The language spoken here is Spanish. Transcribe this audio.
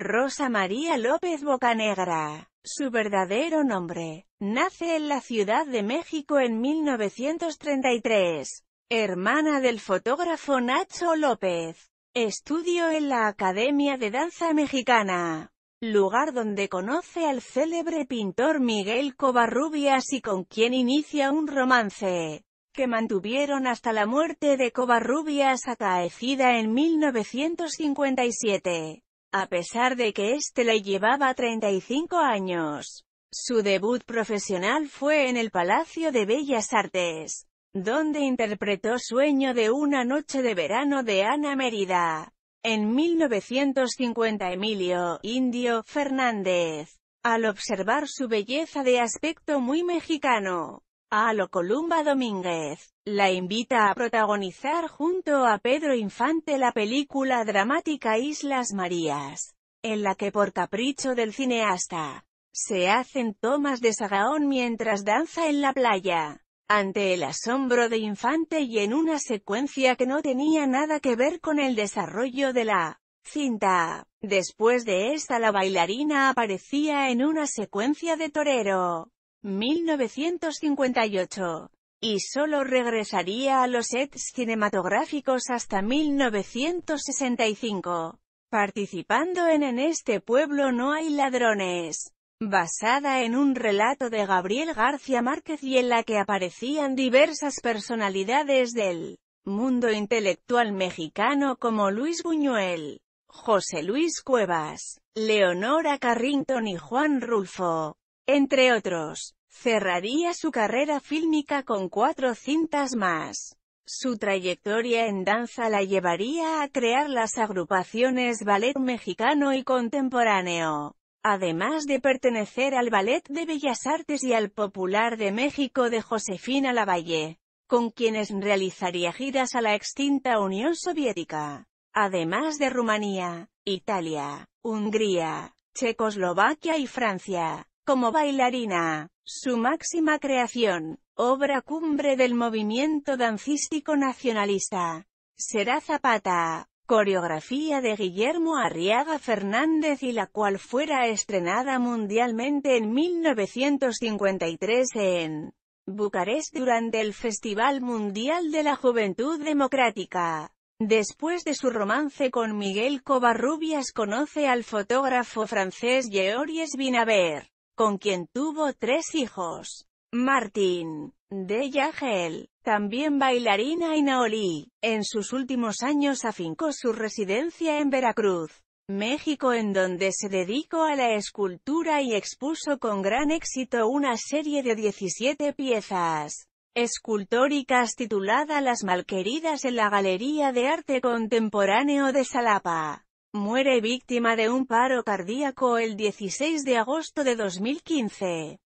Rosa María López Bocanegra, su verdadero nombre, nace en la Ciudad de México en 1933. Hermana del fotógrafo Nacho López. Estudio en la Academia de Danza Mexicana, lugar donde conoce al célebre pintor Miguel Covarrubias y con quien inicia un romance que mantuvieron hasta la muerte de Covarrubias acaecida en 1957. A pesar de que este le llevaba 35 años, su debut profesional fue en el Palacio de Bellas Artes, donde interpretó Sueño de una noche de verano de Ana Mérida. En 1950 Emilio, Indio, Fernández, al observar su belleza de aspecto muy mexicano, a lo Columba Domínguez, la invita a protagonizar junto a Pedro Infante la película dramática Islas Marías, en la que por capricho del cineasta, se hacen tomas de Sagaón mientras danza en la playa. Ante el asombro de Infante y en una secuencia que no tenía nada que ver con el desarrollo de la cinta. Después de esta la bailarina aparecía en una secuencia de torero. 1958, y solo regresaría a los sets cinematográficos hasta 1965, participando en En este pueblo no hay ladrones, basada en un relato de Gabriel García Márquez y en la que aparecían diversas personalidades del mundo intelectual mexicano como Luis Buñuel, José Luis Cuevas, Leonora Carrington y Juan Rulfo, entre otros. Cerraría su carrera fílmica con cuatro cintas más. Su trayectoria en danza la llevaría a crear las agrupaciones ballet mexicano y contemporáneo. Además de pertenecer al Ballet de Bellas Artes y al Popular de México de Josefina Lavalle, con quienes realizaría giras a la extinta Unión Soviética, además de Rumanía, Italia, Hungría, Checoslovaquia y Francia como bailarina. Su máxima creación, obra cumbre del movimiento dancístico nacionalista, será Zapata, coreografía de Guillermo Arriaga Fernández y la cual fuera estrenada mundialmente en 1953 en Bucarest durante el Festival Mundial de la Juventud Democrática. Después de su romance con Miguel Covarrubias conoce al fotógrafo francés Georges Binaver con quien tuvo tres hijos. Martín, de Yagel, también bailarina y naolí. en sus últimos años afincó su residencia en Veracruz, México en donde se dedicó a la escultura y expuso con gran éxito una serie de 17 piezas escultóricas titulada Las Malqueridas en la Galería de Arte Contemporáneo de Salapa. Muere víctima de un paro cardíaco el 16 de agosto de 2015.